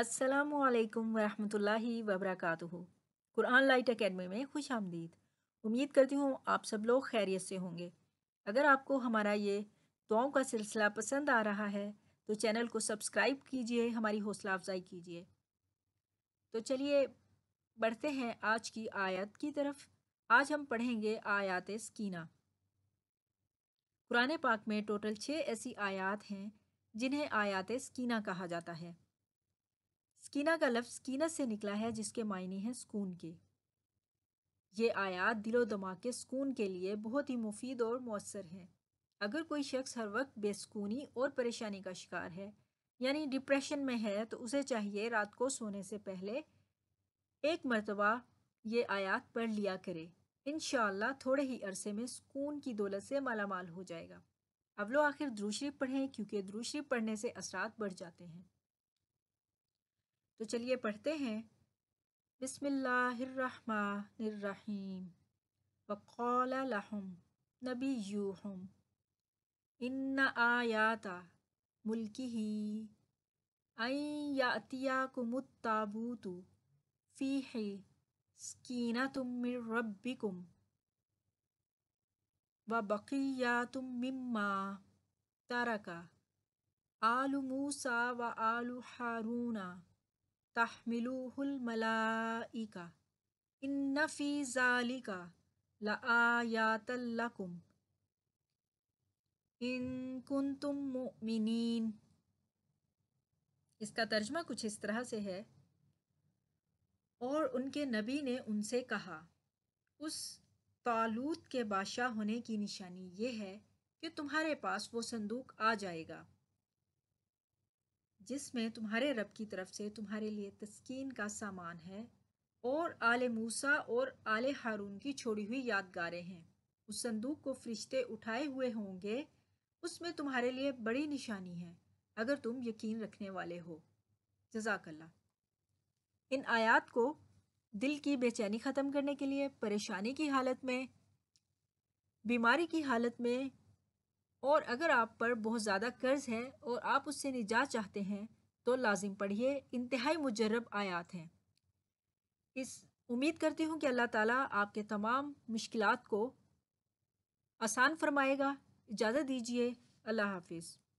असलकम वालेकुम वरहमतुल्लाहि कुरान लाइट अकेडमी में खुश आमदीद उम्मीद करती हूँ आप सब लोग खैरियत से होंगे अगर आपको हमारा ये दुआओं का सिलसिला पसंद आ रहा है तो चैनल को सब्सक्राइब कीजिए हमारी हौसला अफजाई कीजिए तो चलिए बढ़ते हैं आज की आयत की तरफ आज हम पढ़ेंगे आयात स्कीना कुरान पाक में टोटल छः ऐसी आयात हैं जिन्हें आयात स्कीना कहा जाता है स्कीना का लफ्ज़ स्कीना से निकला है जिसके मायने हैं सुकून के ये आयात दिलो दमा के सुकून के लिए बहुत ही मुफीद और मौसर हैं अगर कोई शख्स हर वक्त बेसकूनी और परेशानी का शिकार है यानी डिप्रेशन में है तो उसे चाहिए रात को सोने से पहले एक मरतबा ये आयात पढ़ लिया करे इन थोड़े ही अरसे में सुकून की दौलत से मालामाल हो जाएगा अब लोग आखिर द्रूशरी पढ़ें क्योंकि द्रूशरी पढ़ने से असरात बढ़ जाते हैं तो चलिए पढ़ते हैं बिसमीम बहुम लहम नबी यूहम इन आयाता मुल्की ही अतिया कुमुत्ताबूतु फ़ी स्कीना तुम मब्बी कुम व बकिया तुम मिम्मा तरका आलू मूसा व आलू हारूना तहमिलूहुल मलाइका इन्नफ़ी ज़ालिका लआयातल्लकुम इन कुन इसका तर्जमा कुछ इस तरह से है और उनके नबी ने उनसे कहा उस तालूत के बादशाह होने की निशानी ये है कि तुम्हारे पास वो संदूक आ जाएगा जिसमें तुम्हारे रब की तरफ से तुम्हारे लिए तस्कीन का सामान है और आले मूसा और आले हारून की छोड़ी हुई यादगारें हैं उस संदूक को फरिश्ते उठाए हुए होंगे उसमें तुम्हारे लिए बड़ी निशानी है अगर तुम यकीन रखने वाले हो जजाकल्ला इन आयात को दिल की बेचैनी ख़त्म करने के लिए परेशानी की हालत में बीमारी की हालत में और अगर आप पर बहुत ज़्यादा कर्ज है और आप उससे निजात चाहते हैं तो लाजिम पढ़िए इंतहाई मुजरब आयात हैं इस उम्मीद करती हूँ कि अल्लाह ताला आपके तमाम मुश्किलात को आसान फरमाएगा इजाज़त दीजिए अल्लाह हाफिज़